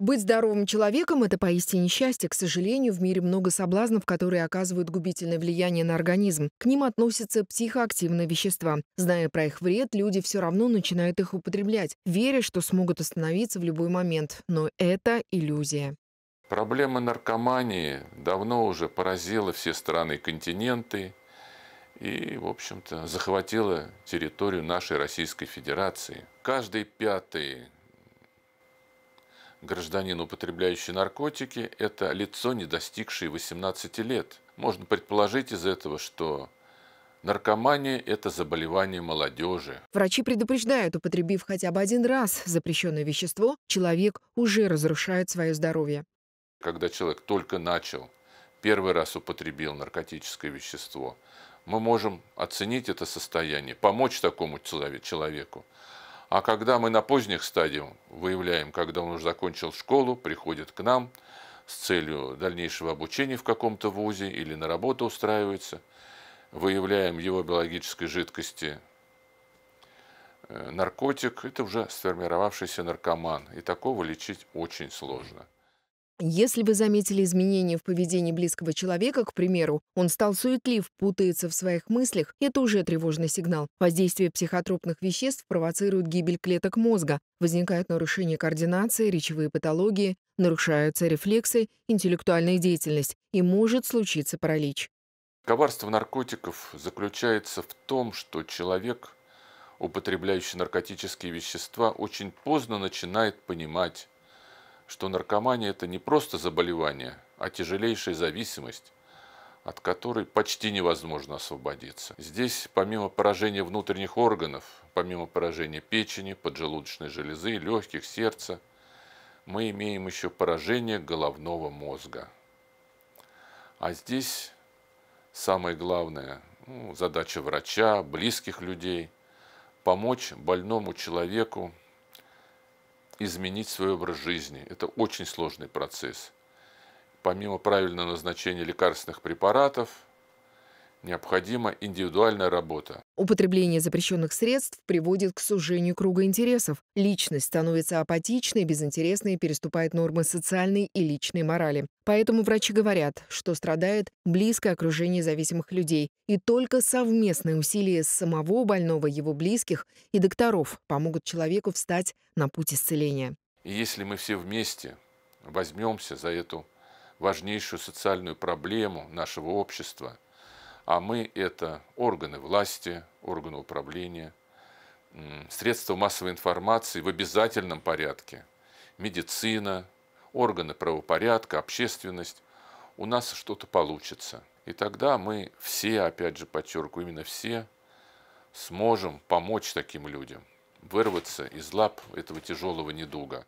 Быть здоровым человеком — это поистине счастье. К сожалению, в мире много соблазнов, которые оказывают губительное влияние на организм. К ним относятся психоактивные вещества. Зная про их вред, люди все равно начинают их употреблять, веря, что смогут остановиться в любой момент. Но это иллюзия. Проблема наркомании давно уже поразила все страны и континенты и, в общем-то, захватила территорию нашей Российской Федерации. Каждый пятый Гражданин, употребляющий наркотики, это лицо, не достигшее 18 лет. Можно предположить из этого, что Наркомания – это заболевание молодежи. Врачи предупреждают, употребив хотя бы один раз запрещенное вещество, человек уже разрушает свое здоровье. Когда человек только начал, первый раз употребил наркотическое вещество, мы можем оценить это состояние, помочь такому человеку. А когда мы на поздних стадиях выявляем, когда он уже закончил школу, приходит к нам с целью дальнейшего обучения в каком-то вузе или на работу устраивается, выявляем его биологической жидкости э, наркотик, это уже сформировавшийся наркоман, и такого лечить очень сложно. Если вы заметили изменения в поведении близкого человека, к примеру, он стал суетлив, путается в своих мыслях, это уже тревожный сигнал. Воздействие психотропных веществ провоцирует гибель клеток мозга, возникают нарушения координации, речевые патологии, нарушаются рефлексы, интеллектуальная деятельность и может случиться паралич. Коварство наркотиков заключается в том, что человек, употребляющий наркотические вещества, очень поздно начинает понимать, что наркомания – это не просто заболевание, а тяжелейшая зависимость, от которой почти невозможно освободиться. Здесь, помимо поражения внутренних органов, помимо поражения печени, поджелудочной железы, легких, сердца, мы имеем еще поражение головного мозга. А здесь самое главное ну, задача врача, близких людей – помочь больному человеку изменить свой образ жизни. Это очень сложный процесс. Помимо правильного назначения лекарственных препаратов, необходима индивидуальная работа. Употребление запрещенных средств приводит к сужению круга интересов. Личность становится апатичной, безинтересной и переступает нормы социальной и личной морали. Поэтому врачи говорят, что страдает близкое окружение зависимых людей. И только совместные усилия самого больного, его близких и докторов помогут человеку встать на путь исцеления. И если мы все вместе возьмемся за эту важнейшую социальную проблему нашего общества – а мы – это органы власти, органы управления, средства массовой информации в обязательном порядке, медицина, органы правопорядка, общественность. У нас что-то получится. И тогда мы все, опять же подчеркиваю, именно все сможем помочь таким людям вырваться из лап этого тяжелого недуга.